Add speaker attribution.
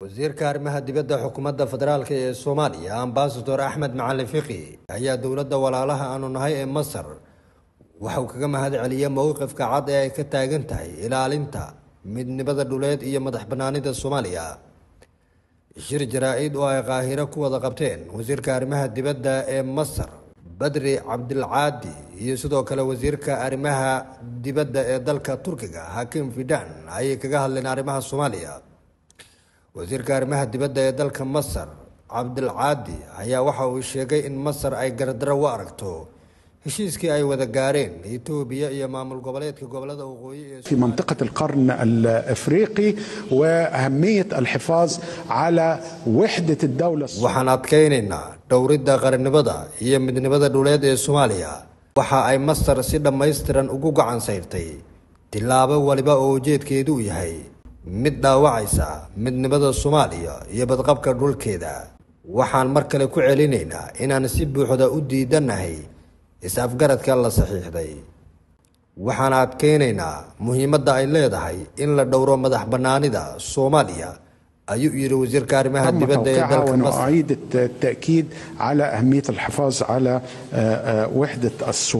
Speaker 1: wasiirka arrimaha dibadda xukuumadda federaalk ee soomaaliya ambasador axmed macalin fiqi ayaa dowladda walaalaha aanu nahay ee masar waxauu kaga mahadceliyey mowqifka cad ee ay ka taagan tahay ilaalinta midnimada dhuleed iyo madax banaanida soomaaliya shir jaraa-id oo ay kaahiro ku wada qabteen wasiirka arrimaha dibadda ee masar badri cabdilcaadi iyo sidoo kale wasiirka arrimaha dibadda ee dalka turkiga xakiim fidan ayay kaga hadleen arrimaha soomaaliya wasiirka arrimaha dibadda ee dalka masar cabdilcaadi ayaa waxa uu sheegay in masar ay gardaro u aragto heshiiskii ay wada gaareen etoobiya iyo maamul goboleedka gobolada
Speaker 2: waqooyi fi في منطقة القرن wa وأهمية alxifaaz cala waxdat الدولة waxaan adkaynaynaa dhowridda qarnimada iyo
Speaker 1: midnimada dhuleed ee Soomaaliya waxa ay Masar si dhammaystiran ugu gacan sayrtay tilaabo waliba oo ujeedkeedu yahay mid dhaawacaysa midnimada soomaaliya iyo badqabka dhulkeeda waxaan mar kale ku celinaynaa inaan si buuxda u diidannahay is-afgaradka la saxiixday waxaan adkaynaynaa muhiimadda ay leedahay in la dhowro madax bannaanida soomaaliya ayuu yidhi wasiirka arrimaha dibadda ee dalka
Speaker 2: masr